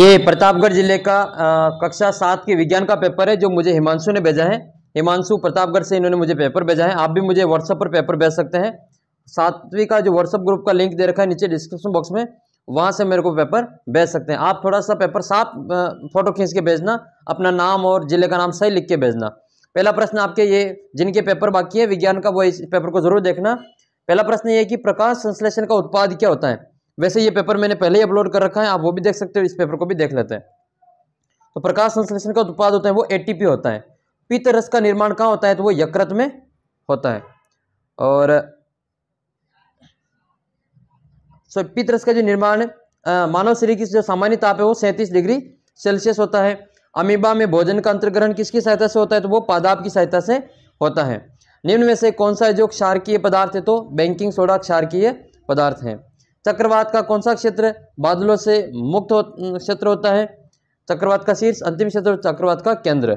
ये प्रतापगढ़ जिले का आ, कक्षा सात के विज्ञान का पेपर है जो मुझे हिमांशु ने भेजा है हिमांशु प्रतापगढ़ से इन्होंने मुझे पेपर भेजा है आप भी मुझे व्हाट्सअप पर पेपर भेज सकते हैं सातवीं का जो व्हाट्सअप ग्रुप का लिंक दे रखा है नीचे डिस्क्रिप्शन बॉक्स में वहाँ से मेरे को पेपर भेज सकते हैं आप थोड़ा सा पेपर साफ फोटो खींच के भेजना अपना नाम और जिले का नाम सही लिख के भेजना पहला प्रश्न आपके ये जिनके पेपर बाकी है विज्ञान का वो इस पेपर को जरूर देखना पहला प्रश्न ये है कि प्रकाश संश्लेषण का उत्पाद क्या होता है वैसे ये पेपर मैंने पहले ही अपलोड कर रखा है आप वो भी देख सकते हो इस पेपर को भी देख लेते हैं तो प्रकाश संश्लेषण का उत्पाद होता है वो एटीपी होता है पित्त रस का निर्माण कहाँ होता है तो वो यकृत में होता है और सो पित्त रस का जो निर्माण मानव शरीर की जो सामान्य ताप है वो सैंतीस डिग्री सेल्सियस होता है अमीबा में भोजन का अंतर्ग्रहण किसकी सहायता से होता है तो वो पादाब की सहायता से होता है निम्न में से कौन सा जो क्षारकीय पदार्थ है तो बैंकिंग सोडा क्षारकीय पदार्थ है चक्रवात का कौन सा क्षेत्र बादलों से मुक्त हो, क्षेत्र होता है चक्रवात का शीर्ष अंतिम क्षेत्र चक्रवात का केंद्र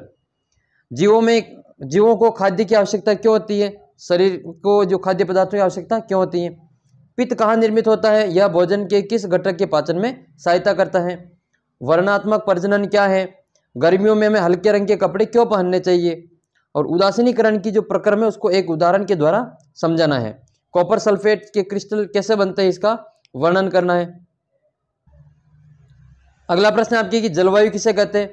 जीवों में जीवों को खाद्य की आवश्यकता क्यों होती है शरीर को जो खाद्य पदार्थों की आवश्यकता क्यों होती है पित्त कहाँ निर्मित होता है यह भोजन के किस घटक के पाचन में सहायता करता है वर्णात्मक प्रजनन क्या है गर्मियों में हमें हल्के रंग के कपड़े क्यों पहनने चाहिए और उदासीनीकरण की जो प्रक्रम है उसको एक उदाहरण के द्वारा समझाना है कॉपर सल्फेट के क्रिस्टल कैसे बनते हैं इसका वर्णन करना है अगला प्रश्न आपकी कि जलवायु किसे कहते हैं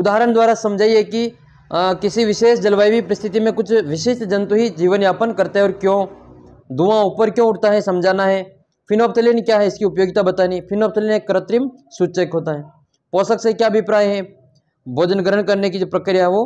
उदाहरण द्वारा समझाइए कि आ, किसी विशेष जलवायु परिस्थिति में कुछ विशिष्ट जंतु ही जीवन यापन करते हैं और क्यों धुआं ऊपर क्यों उठता है समझाना है फिनोपथलिन क्या है इसकी उपयोगिता बतानी फिनोपथलिन एक कृत्रिम सूचक होता है पोषक से क्या अभिप्राय है भोजन ग्रहण करने की जो प्रक्रिया है वो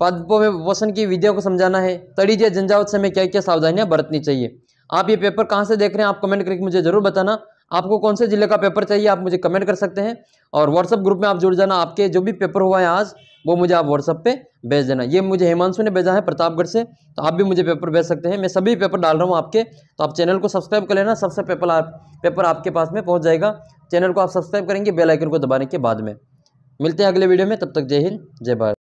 पादपों में पोषण की विधियों को समझाना है तड़ीज या झंझावत समय क्या क्या सावधानियां बरतनी चाहिए आप ये पेपर कहाँ से देख रहे हैं आप कमेंट करके मुझे जरूर बताना आपको कौन से जिले का पेपर चाहिए आप मुझे कमेंट कर सकते हैं और व्हाट्सअप ग्रुप में आप जुड़ जाना आपके जो भी पेपर हुआ है आज वो मुझे आप व्हाट्सअप पे भेज देना ये मुझे हेमांशु ने भेजा है प्रतापगढ़ से तो आप भी मुझे पेपर भेज सकते हैं मैं सभी पेपर डाल रहा हूँ आपके तो आप चैनल को सब्सक्राइब कर लेना सबसे पेपर आप पेपर आपके पास में पहुँच जाएगा चैनल को आप सब्सक्राइब करेंगे बेलाइकन को दबाने के बाद में मिलते हैं अगले वीडियो में तब तक जय हिंद जय भारत